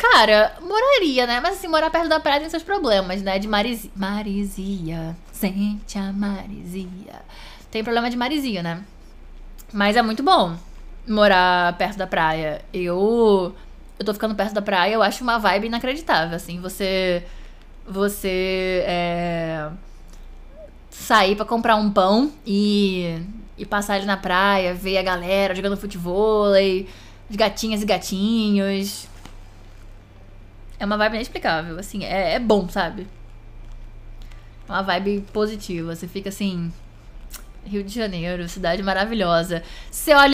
Cara, moraria, né? Mas assim, morar perto da praia tem seus problemas, né? De Marizia, marisia. Sente a Marizia. Tem problema de Marizia, né? Mas é muito bom morar perto da praia. Eu. Eu tô ficando perto da praia, eu acho uma vibe inacreditável, assim. Você. Você. É, sair para comprar um pão e. E passar ali na praia, ver a galera jogando futebol, de gatinhas e gatinhos. É uma vibe inexplicável, assim, é, é bom, sabe? É uma vibe positiva, você fica assim. Rio de Janeiro, cidade maravilhosa. Você olha.